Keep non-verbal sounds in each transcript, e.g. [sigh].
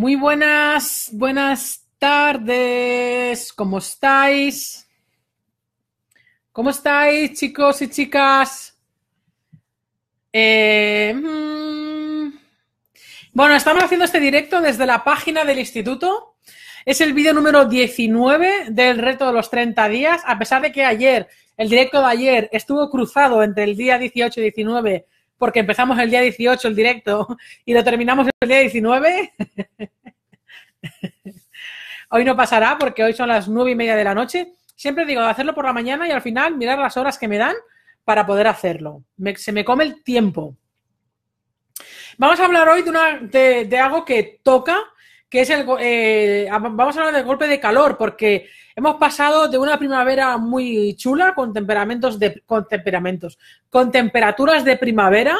Muy buenas, buenas tardes, ¿cómo estáis? ¿Cómo estáis, chicos y chicas? Eh, mm. bueno, estamos haciendo este directo desde la página del instituto. Es el vídeo número 19 del reto de los 30 días, a pesar de que ayer, el directo de ayer, estuvo cruzado entre el día 18 y 19 porque empezamos el día 18 el directo y lo terminamos el día 19. hoy no pasará porque hoy son las nueve y media de la noche. Siempre digo hacerlo por la mañana y al final mirar las horas que me dan para poder hacerlo. se me come el tiempo. Vamos a hablar hoy de, de algo que toca que es el... Eh, vamos a hablar del golpe de calor, porque hemos pasado de una primavera muy chula, con temperamentos, con temperamentos, con temperaturas de primavera.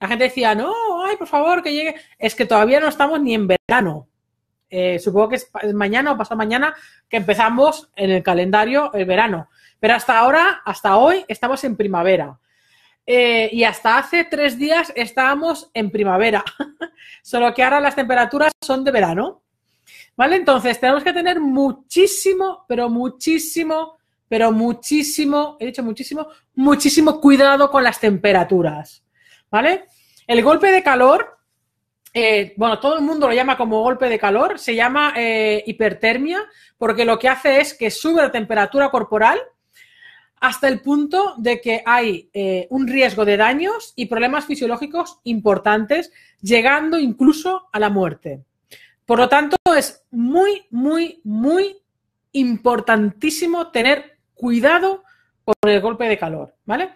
La gente decía, no, ay, por favor, que llegue. Es que todavía no estamos ni en verano. Eh, supongo que es mañana o pasado mañana que empezamos en el calendario el verano. Pero hasta ahora, hasta hoy, estamos en primavera. Eh, y hasta hace tres días estábamos en primavera, [laughs] solo que ahora las temperaturas son de verano. ¿Vale? Entonces tenemos que tener muchísimo, pero muchísimo, pero muchísimo, he dicho muchísimo, muchísimo cuidado con las temperaturas. ¿Vale? El golpe de calor, eh, bueno, todo el mundo lo llama como golpe de calor, se llama eh, hipertermia, porque lo que hace es que sube la temperatura corporal hasta el punto de que hay eh, un riesgo de daños y problemas fisiológicos importantes, llegando incluso a la muerte. Por lo tanto, es muy, muy, muy importantísimo tener cuidado con el golpe de calor, ¿vale?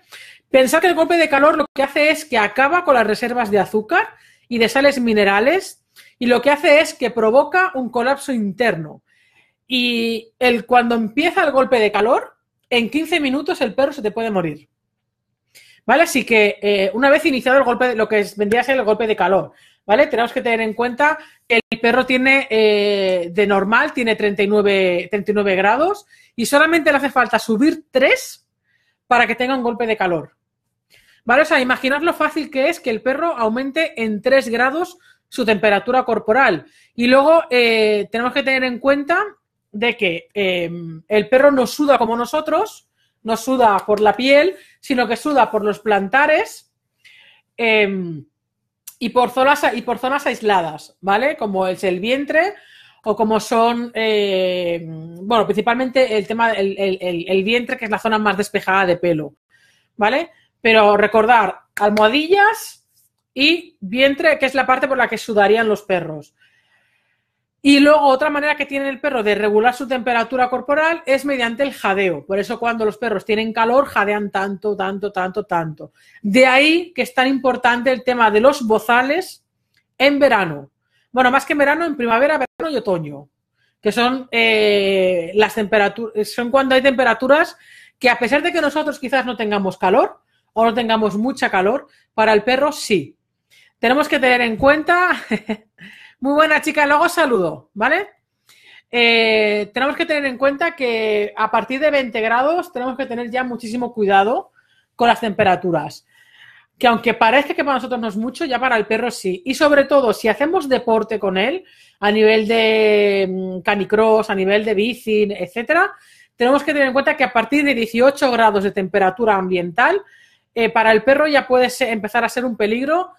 Pensar que el golpe de calor lo que hace es que acaba con las reservas de azúcar y de sales minerales y lo que hace es que provoca un colapso interno. Y el, cuando empieza el golpe de calor, en 15 minutos el perro se te puede morir. ¿Vale? Así que eh, una vez iniciado el golpe, de, lo que vendría a ser el golpe de calor, ¿vale? Tenemos que tener en cuenta que el perro tiene, eh, de normal, tiene 39, 39 grados y solamente le hace falta subir 3 para que tenga un golpe de calor. ¿Vale? O sea, imaginad lo fácil que es que el perro aumente en 3 grados su temperatura corporal. Y luego eh, tenemos que tener en cuenta de que em, el perro no suda como nosotros, no suda por la piel, sino que suda por los plantares em, y, por zonas, y por zonas aisladas, ¿vale? Como es el vientre o como son, em, bueno, principalmente el tema del el, el vientre, que es la zona más despejada de pelo, ¿vale? Pero recordar, almohadillas y vientre, que es la parte por la que sudarían los perros. Y luego otra manera que tiene el perro de regular su temperatura corporal es mediante el jadeo. Por eso cuando los perros tienen calor jadean tanto, tanto, tanto, tanto. De ahí que es tan importante el tema de los bozales en verano. Bueno, más que en verano, en primavera, verano y otoño, que son eh, las temperaturas, son cuando hay temperaturas que a pesar de que nosotros quizás no tengamos calor o no tengamos mucha calor, para el perro sí. Tenemos que tener en cuenta [laughs] Muy buena, chica. Luego saludo, ¿vale? Eh, tenemos que tener en cuenta que a partir de 20 grados tenemos que tener ya muchísimo cuidado con las temperaturas. Que aunque parezca que para nosotros no es mucho, ya para el perro sí. Y sobre todo, si hacemos deporte con él, a nivel de mm, canicross, a nivel de bici, etcétera, tenemos que tener en cuenta que a partir de 18 grados de temperatura ambiental, eh, para el perro ya puede empezar a ser un peligro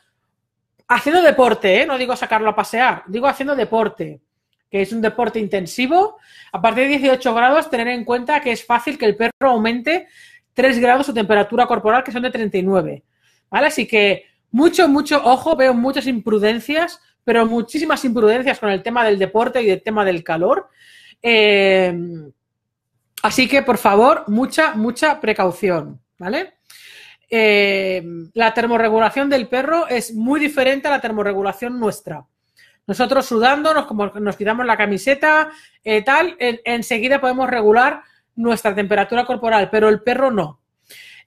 haciendo deporte, ¿eh? no digo sacarlo a pasear, digo haciendo deporte, que es un deporte intensivo. A partir de 18 grados, tener en cuenta que es fácil que el perro aumente 3 grados su temperatura corporal, que son de 39. ¿Vale? Así que mucho, mucho ojo, veo muchas imprudencias, pero muchísimas imprudencias con el tema del deporte y del tema del calor. Eh, así que, por favor, mucha, mucha precaución. ¿Vale? Eh, la termorregulación del perro es muy diferente a la termorregulación nuestra. Nosotros sudando, como nos quitamos la camiseta, eh, tal, enseguida podemos regular nuestra temperatura corporal, pero el perro no.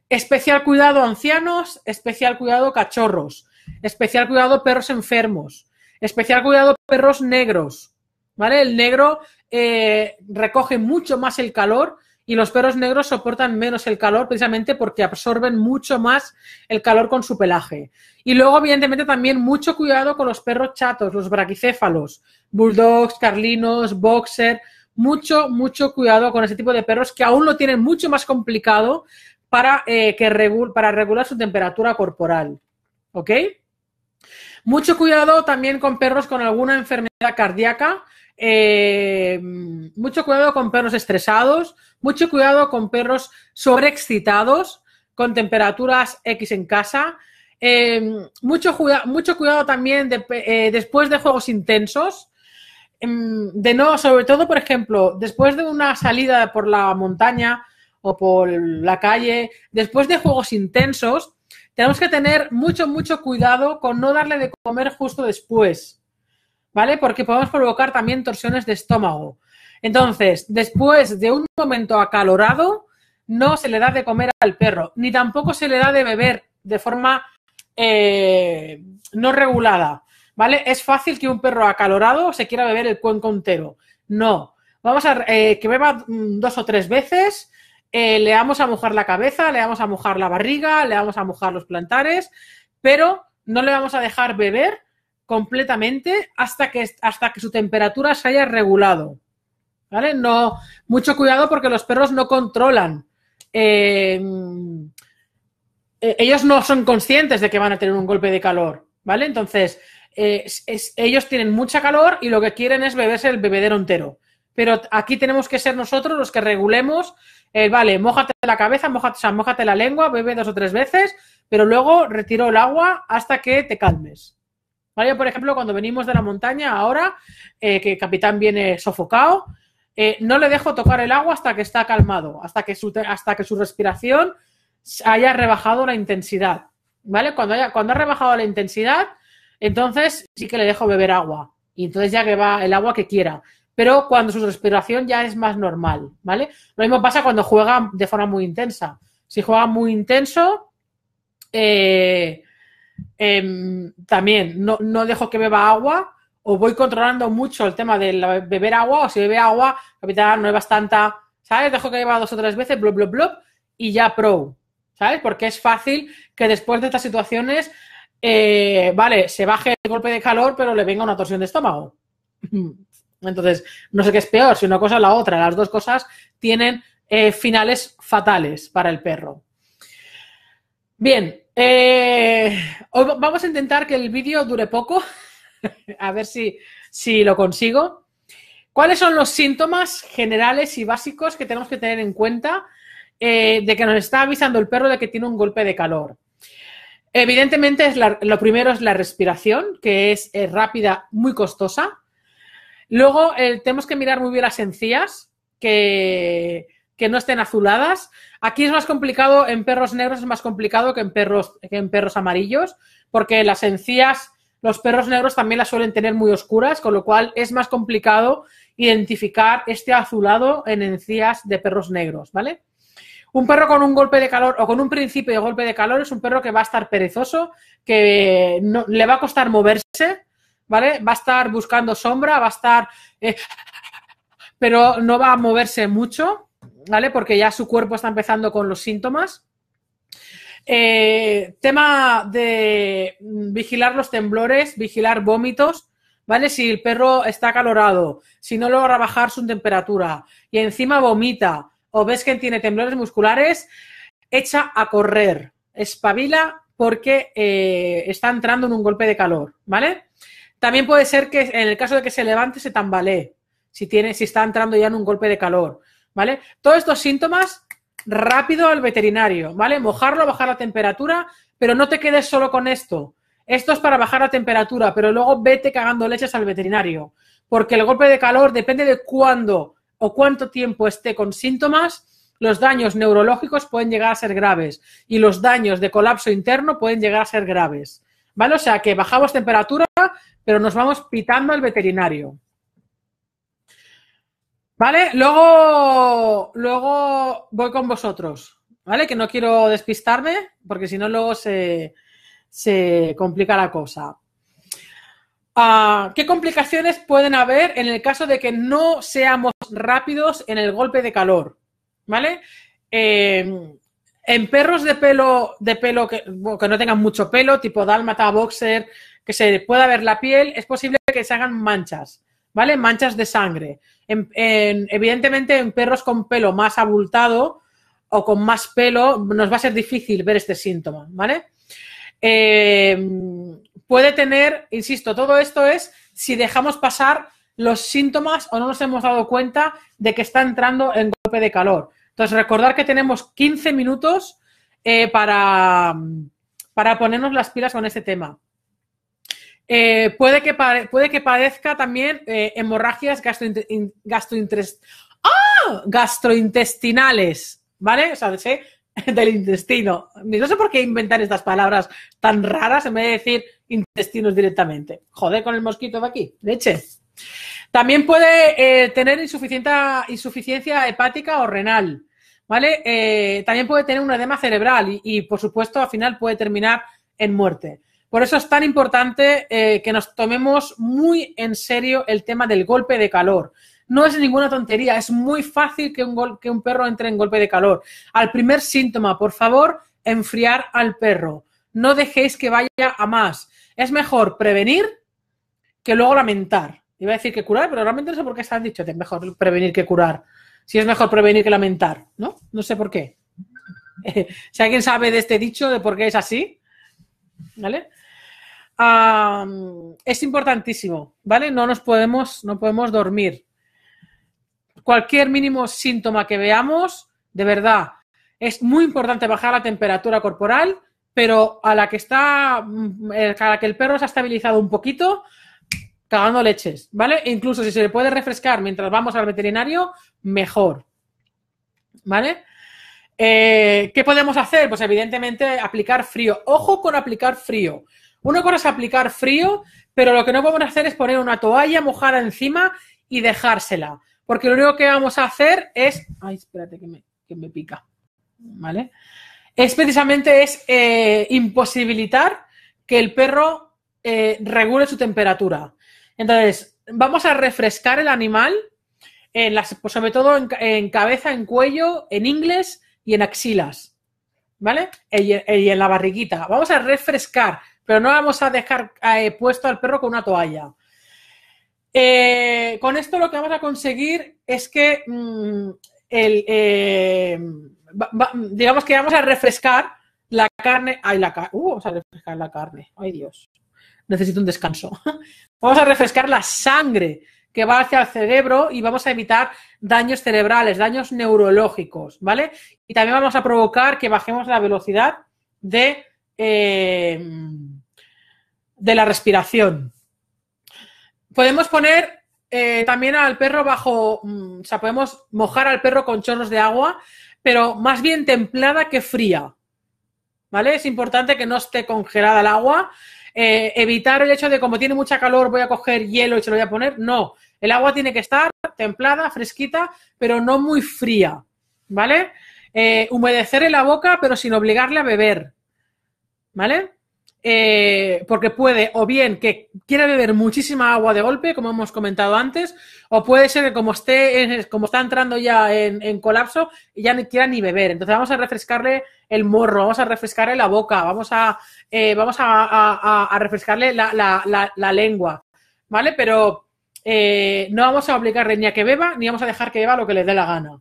Especial cuidado ancianos, especial cuidado cachorros, especial cuidado perros enfermos, especial cuidado perros negros, ¿vale? El negro eh, recoge mucho más el calor y los perros negros soportan menos el calor precisamente porque absorben mucho más el calor con su pelaje. Y luego, evidentemente, también mucho cuidado con los perros chatos, los braquicéfalos, bulldogs, carlinos, boxer. Mucho, mucho cuidado con ese tipo de perros que aún lo tienen mucho más complicado para, eh, que para regular su temperatura corporal. ¿Ok? Mucho cuidado también con perros con alguna enfermedad cardíaca eh, mucho cuidado con perros estresados, mucho cuidado con perros sobreexcitados, con temperaturas X en casa. Eh, mucho, mucho, cuidado también eh, después de juegos intensos. Em, de no, sobre todo, por ejemplo, después de una salida por la montaña o por la calle, después de juegos intensos, tenemos que tener mucho, mucho cuidado con no darle de comer justo después. ¿vale? Porque podemos provocar también torsiones de estómago. Entonces, después de un momento acalorado, no se le da de comer al perro, ni tampoco se le da de beber de forma eh, no regulada, ¿vale? Es fácil que un perro acalorado se quiera beber el cuenco entero. No. Vamos a eh, que beba mm, dos o tres veces, eh, le vamos a mojar la cabeza, le vamos a mojar la barriga, le vamos a mojar los plantares, pero no le vamos a dejar beber completamente hasta que, hasta que su temperatura se haya regulado. ¿Vale? No, mucho cuidado porque los perros no controlan. Eh, eh, ellos no son conscientes de que van a tener un golpe de calor, ¿vale? Entonces, eh, ellos tienen mucha calor y lo que quieren es beberse el bebedero entero. Pero aquí tenemos que ser nosotros los que regulemos, vale, mójate la cabeza, mójate, mójate la lengua, bebe dos o tres veces, pero luego retiro el agua hasta que te calmes. ¿Vale? Por ejemplo, cuando venimos de la montaña ahora, eh, que el capitán viene sofocado, eh, no le dejo tocar el agua hasta que está calmado, hasta que su, hasta que su respiración haya rebajado la intensidad. ¿Vale? Cuando, cuando ha rebajado la intensidad, entonces sí que le dejo beber agua. Y entonces ya que va el agua que quiera. Pero cuando su respiración ya es más normal, ¿vale? Lo mismo pasa cuando juega de forma muy intensa. Si juega muy intenso, eh, Em, también no, dejo que beba agua o voy controlando mucho el tema de beber agua o si bebe agua, capital, no bebas tanta, ¿sabes? Dejo que beba dos o tres veces, blub, blop, blop y ya pro, ¿sabes? Porque es fácil que después de estas situaciones, eh, vale, se baje el golpe de calor, pero le venga una torsión de estómago. [laughs] Entonces, no sé qué es peor, si una cosa o la otra. Las dos cosas tienen eh, finales fatales para el perro. Bien, eh, vamos a intentar que el vídeo dure poco, [laughs] a ver si, si lo consigo. ¿Cuáles son los síntomas generales y básicos que tenemos que tener en cuenta eh, de que nos está avisando el perro de que tiene un golpe de calor? Evidentemente, lo primero es la respiración, que es, rápida, muy costosa. Luego, eh, tenemos que mirar muy bien las encías, que que no estén azuladas. Aquí es más complicado, en perros negros es más complicado que en perros, que en perros amarillos, porque las encías, los perros negros también las suelen tener muy oscuras, con lo cual es más complicado identificar este azulado en encías de perros negros, ¿vale? Un perro con un golpe de calor o con un principio de golpe de calor es un perro que va a estar perezoso, que no, le va a costar moverse, ¿vale? Va a estar buscando sombra, va a estar... Eh, pero no va a moverse mucho, ¿vale? Porque ya su cuerpo está empezando con los síntomas. Eh, tema de vigilar los temblores, vigilar vómitos, ¿vale? Si el perro está acalorado, si no logra bajar su temperatura y encima vomita o ves que tiene temblores musculares, echa a correr, espabila porque eh, está entrando en un golpe de calor, ¿vale? También puede ser que en el caso de que se levante se tambalee, si, tiene, si está entrando ya en un golpe de calor. ¿vale? Todos estos síntomas, rápido al veterinario, ¿vale? Mojarlo, bajar la temperatura, pero no te quedes solo con esto. Esto es para bajar la temperatura, pero luego vete cagando leches al veterinario, porque el golpe de calor depende de cuándo o cuánto tiempo esté con síntomas, los daños neurológicos pueden llegar a ser graves y los daños de colapso interno pueden llegar a ser graves. ¿Vale? O sea que bajamos temperatura, pero nos vamos pitando al veterinario. ¿Vale? Luego, luego voy con vosotros, ¿vale? Que no quiero despistarme, porque si no, luego se, complica la cosa. Ah, ¿Qué complicaciones pueden haber en el caso de que no seamos rápidos en el golpe de calor? ¿Vale? Em, en perros de pelo, de pelo que, que no tengan mucho pelo, tipo dálmata, boxer, que se pueda ver la piel, es posible que se hagan manchas, ¿vale? Manchas de sangre evidentemente, en perros con pelo más abultado o con más pelo, nos va a ser difícil ver este síntoma, ¿vale? Eh, puede tener, insisto, todo esto es si dejamos pasar los síntomas o no nos hemos dado cuenta de que está entrando en golpe de calor. Entonces, recordar que tenemos 15 minutos eh, para ponernos las pilas con este tema. Eh, puede, que puede que padezca también eh, hemorragias gastrointestinales. ¡ah! Gastrointestinales, ¿vale? O sea, [laughs] del intestino. No sé por qué inventar estas palabras tan raras en vez de decir intestinos directamente. Joder con el mosquito de aquí, leche. También puede eh, tener insuficiencia hepática o renal, ¿vale? también puede tener un edema cerebral y, por supuesto, al final puede terminar en muerte. Por eso es tan importante eh, que nos tomemos muy en serio el tema del golpe de calor. No es ninguna tontería, es muy fácil que un, perro entre en golpe de calor. Al primer síntoma, por favor, enfriar al perro. No dejéis que vaya a más. Es mejor prevenir que luego lamentar. Iba a decir que curar, pero realmente no sé por qué han dicho que es mejor prevenir que curar. Si es mejor prevenir que lamentar, ¿no? No sé por qué. [laughs] si alguien sabe de este dicho, de por qué es así, ¿vale? es importantísimo, ¿vale? No nos podemos, no podemos dormir. Cualquier mínimo síntoma que veamos, de verdad, es muy importante bajar la temperatura corporal, pero a la que está, mm, eh, a la que el perro se ha estabilizado un poquito, cagando leches, ¿vale? E incluso si se le puede refrescar mientras vamos al veterinario, mejor, ¿vale? Eh, ¿Qué podemos hacer? Pues evidentemente aplicar frío. Ojo con aplicar frío. Una cosa es aplicar frío, pero lo que no podemos hacer es poner una toalla mojada encima y dejársela. Porque lo único que vamos a hacer es. Ay, espérate que me, pica. ¿Vale? Es precisamente es eh, imposibilitar que el perro eh, regule su temperatura. Entonces, vamos a refrescar el animal, en las, pues sobre todo en, cabeza, en cuello, en ingles y en axilas. ¿Vale? Eh, y, y en la barriguita. Vamos a refrescar pero no vamos a dejar eh, puesto al perro con una toalla. Eh, con esto lo que vamos a conseguir es que mm, eh, digamos que vamos a refrescar la carne. Ay, la carne. Uh, vamos a refrescar la carne. Ay, Dios. Necesito un descanso. [laughs] Vamos a refrescar la sangre que va hacia el cerebro y vamos a evitar daños cerebrales, daños neurológicos, ¿vale? Y también vamos a provocar que bajemos la velocidad de de la respiración. Podemos poner eh, también al perro bajo, mm, o sea, podemos mojar al perro con chorros de agua, pero más bien templada que fría. ¿Vale? Es importante que no esté congelada el agua. Eh, evitar el hecho de como tiene mucha calor voy a coger hielo y se lo voy a poner. No, el agua tiene que estar templada, fresquita, pero no muy fría. ¿Vale? Eh, humedecerle la boca, pero sin obligarle a beber. ¿Vale? Eh, porque puede o bien que quiera beber muchísima agua de golpe, como hemos comentado antes, o puede ser que como esté, como está entrando ya en, colapso, ya ni quiera ni beber. Entonces vamos a refrescarle el morro, vamos a refrescarle la boca, vamos a, eh, vamos a, refrescarle la, lengua, ¿vale? Pero eh, no vamos a obligarle ni a que beba, ni vamos a dejar que beba lo que le dé la gana.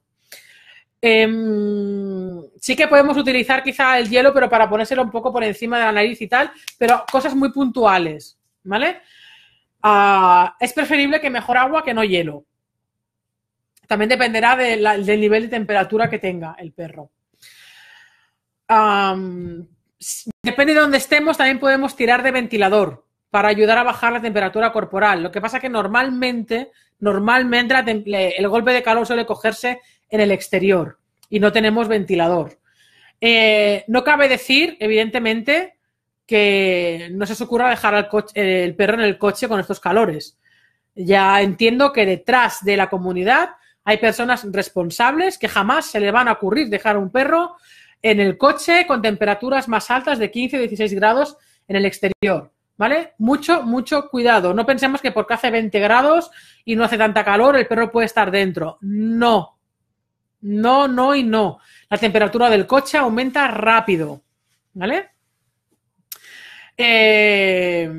Em, sí que podemos utilizar quizá el hielo, pero para ponérselo un poco por encima de la nariz y tal, pero cosas muy puntuales, ¿vale? Ah, es preferible que mejor agua que no hielo. También dependerá del nivel de temperatura que tenga el perro. depende de dónde estemos, también podemos tirar de ventilador para ayudar a bajar la temperatura corporal. Lo que pasa es que normalmente, normalmente el golpe de calor suele cogerse en el exterior y no tenemos ventilador. Eh, no cabe decir, evidentemente, que no se os ocurra dejar al coche, el perro en el coche con estos calores. Ya entiendo que detrás de la comunidad hay personas responsables que jamás se le van a ocurrir dejar un perro en el coche con temperaturas más altas de 15 o 16 grados en el exterior. ¿Vale? Mucho, mucho cuidado. No pensemos que porque hace 20 grados y no hace tanta calor, el perro puede estar dentro. No. No, no y no. La temperatura del coche aumenta rápido. ¿Vale? Eh,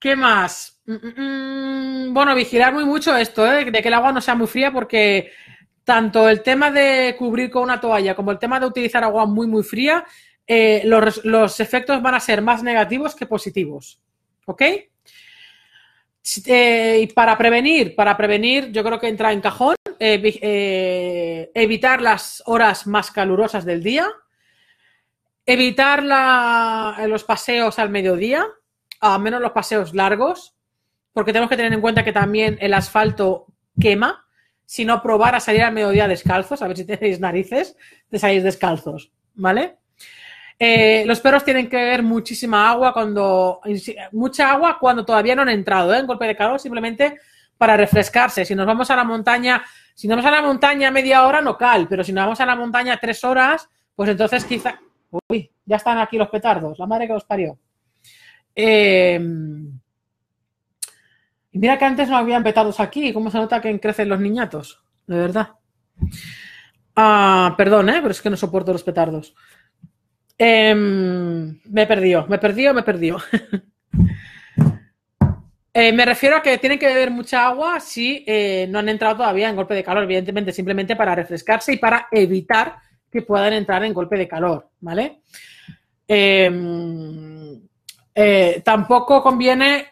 ¿Qué más? Mm, mm, mm. bueno, vigilar muy mucho esto, ¿eh? de que el agua no sea muy fría porque tanto el tema de cubrir con una toalla como el tema de utilizar agua muy, muy fría, eh, los, los efectos van a ser más negativos que positivos. ¿Ok? Eh, y para prevenir, para prevenir, yo creo que entra en cajón, eh, eh, evitar las horas más calurosas del día, evitar los paseos al mediodía, a menos los paseos largos, porque tenemos que tener en cuenta que también el asfalto quema, si no probar a salir al mediodía descalzos, a ver si tenéis narices te salir descalzos, ¿vale? Eh, los perros tienen que beber muchísima agua cuando. mucha agua cuando todavía no han entrado, En ¿eh? golpe de calor, simplemente para refrescarse. Si nos vamos a la montaña, si nos vamos a la montaña media hora, no cal, pero si nos vamos a la montaña tres horas, pues entonces quizá. Uy, ya están aquí los petardos, la madre que los parió. Eh, mira que antes no habían petardos aquí, ¿cómo se nota que crecen los niñatos? De verdad. Ah, perdón, ¿eh? pero es que no soporto los petardos. Me em, me perdido, me perdió, me perdió. perdido. [laughs] Eh, me refiero a que tienen que beber mucha agua si eh, no han entrado todavía en golpe de calor, evidentemente, simplemente para refrescarse y para evitar que puedan entrar en golpe de calor, ¿vale? Em, eh, tampoco conviene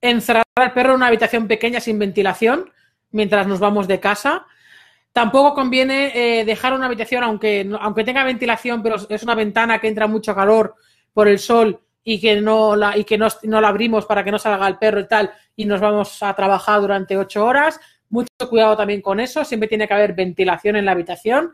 encerrar al perro en una habitación pequeña sin ventilación mientras nos vamos de casa Tampoco conviene eh, dejar una habitación, aunque, aunque tenga ventilación, pero es una ventana que entra mucho calor por el sol y que no la, y que no, la abrimos para que no salga el perro y tal, y nos vamos a trabajar durante ocho horas. Mucho cuidado también con eso, siempre tiene que haber ventilación en la habitación.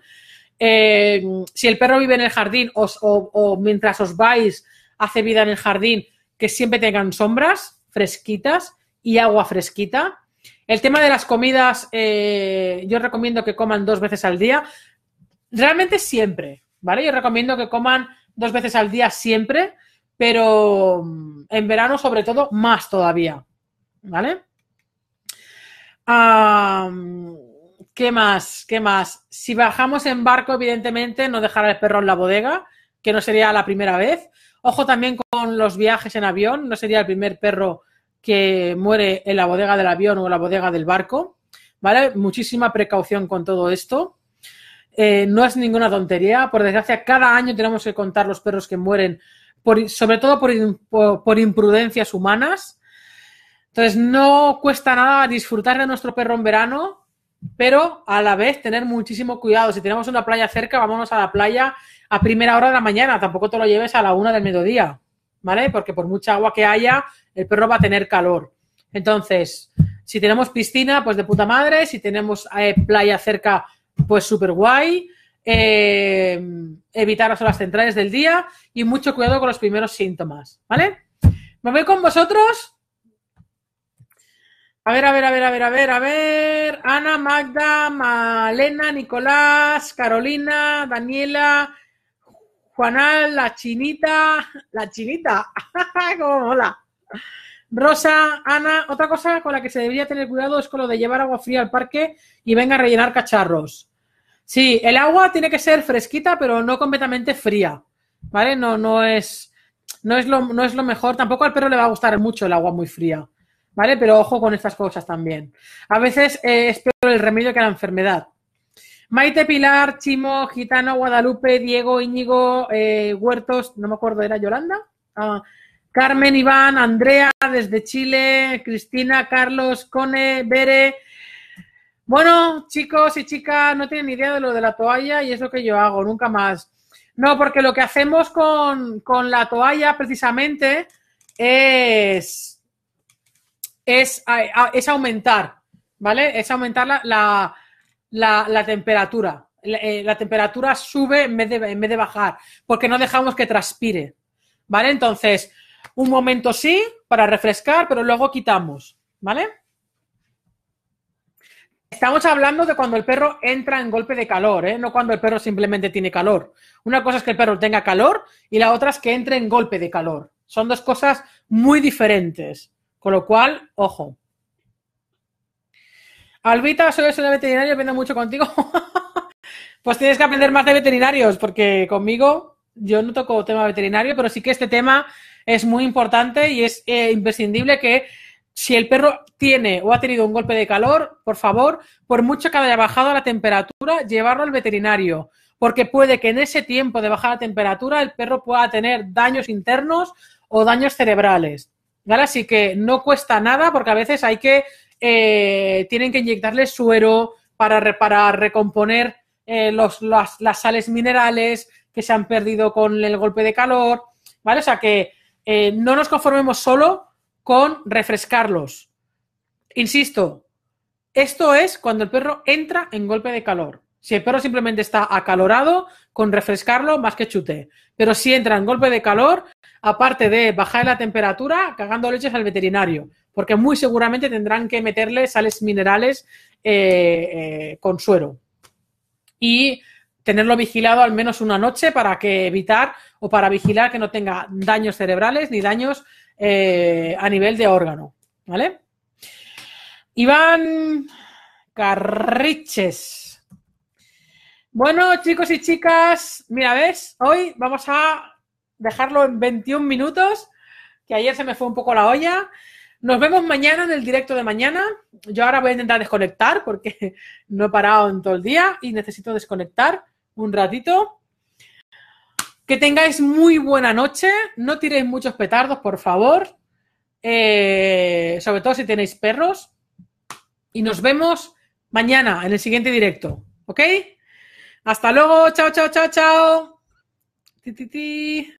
Eh, si el perro vive en el jardín o, o, mientras os vais hace vida en el jardín, que siempre tengan sombras fresquitas y agua fresquita. El tema de las comidas, eh, yo recomiendo que coman dos veces al día. Realmente siempre, ¿vale? Yo recomiendo que coman dos veces al día siempre, pero mm, en verano sobre todo más todavía, ¿vale? ¿Qué más? ¿Qué más? Si bajamos en barco, evidentemente, no dejará el perro en la bodega, que no sería la primera vez. Ojo también con los viajes en avión, no sería el primer perro que muere en la bodega del avión o en la bodega del barco, ¿vale? Muchísima precaución con todo esto. Eh, no es ninguna tontería, por desgracia, cada año tenemos que contar los perros que mueren, sobre todo por, por imprudencias humanas. Entonces, no cuesta nada disfrutar de nuestro perro en verano, pero a la vez tener muchísimo cuidado. Si tenemos una playa cerca, vámonos a la playa a primera hora de la mañana, tampoco te lo lleves a la una del mediodía. ¿vale? Porque por mucha agua que haya, el perro va a tener calor. Entonces, si tenemos piscina, pues de puta madre, si tenemos eh, playa cerca, pues súper guay. Eh, evitar las horas centrales del día y mucho cuidado con los primeros síntomas, ¿vale? Me voy con vosotros. A ver, a ver, a ver, a ver, a ver, a ver. Ana, Magda, Malena, Nicolás, Carolina, Daniela, Juanal, la chinita, la chinita, [laughs] como mola. Rosa, Ana, otra cosa con la que se debería tener cuidado es con lo de llevar agua fría al parque y venga a rellenar cacharros. Sí, el agua tiene que ser fresquita, pero no completamente fría, ¿vale? No, no es, no es lo, no es lo mejor. Tampoco al perro le va a gustar mucho el agua muy fría, ¿vale? Pero ojo con estas cosas también. A veces eh, es peor el remedio que la enfermedad. Maite Pilar, Chimo, Gitano, Guadalupe, Diego, Íñigo, eh, Huertos, no me acuerdo, ¿era Yolanda? Ah, Carmen, Iván, Andrea, desde Chile, Cristina, Carlos, Cone, Bere. Bueno, chicos y chicas, no tienen ni idea de lo de la toalla y es lo que yo hago, nunca más. No, porque lo que hacemos con, la toalla precisamente es, es, es aumentar, ¿vale? Es aumentar la la, temperatura. Eh, la, temperatura sube en vez, de, en vez de bajar, porque no dejamos que transpire. ¿Vale? Entonces, un momento sí, para refrescar, pero luego quitamos. ¿Vale? Estamos hablando de cuando el perro entra en golpe de calor, ¿eh? no cuando el perro simplemente tiene calor. Una cosa es que el perro tenga calor y la otra es que entre en golpe de calor. Son dos cosas muy diferentes. Con lo cual, ojo. Albita, soy de veterinario, aprendo mucho contigo. [laughs] pues tienes que aprender más de veterinarios, porque conmigo yo no toco tema veterinario, pero sí que este tema es muy importante y es eh, imprescindible que si el perro tiene o ha tenido un golpe de calor, por favor, por mucho que haya bajado la temperatura, llevarlo al veterinario, porque puede que en ese tiempo de bajar la temperatura el perro pueda tener daños internos o daños cerebrales. ¿Vale? Así que no cuesta nada porque a veces hay que eh, tienen que inyectarle suero para reparar, recomponer eh, las, sales minerales que se han perdido con el golpe de calor, ¿vale? O sea que eh, no nos conformemos solo con refrescarlos. Insisto, esto es cuando el perro entra en golpe de calor. Si el perro simplemente está acalorado, con refrescarlo más que chute. Pero si entra en golpe de calor, aparte de bajar la temperatura, cagando leches al veterinario porque muy seguramente tendrán que meterle sales minerales eh, eh, con suero. Y tenerlo vigilado al menos una noche para que evitar o para vigilar que no tenga daños cerebrales ni daños eh, a nivel de órgano. ¿Vale? Iván Carriches. Bueno, chicos y chicas, mira, ¿ves? Hoy vamos a dejarlo en 21 minutos, que ayer se me fue un poco la olla. Nos vemos mañana en el directo de mañana. Yo ahora voy a intentar desconectar porque [laughs] no he parado en todo el día y necesito desconectar un ratito. Que tengáis muy buena noche. No tiréis muchos petardos, por favor. Eh, sobre todo si tenéis perros. Y nos vemos mañana en el siguiente directo. ¿Ok? Hasta luego. Chao, chao, chao, chao. Ti,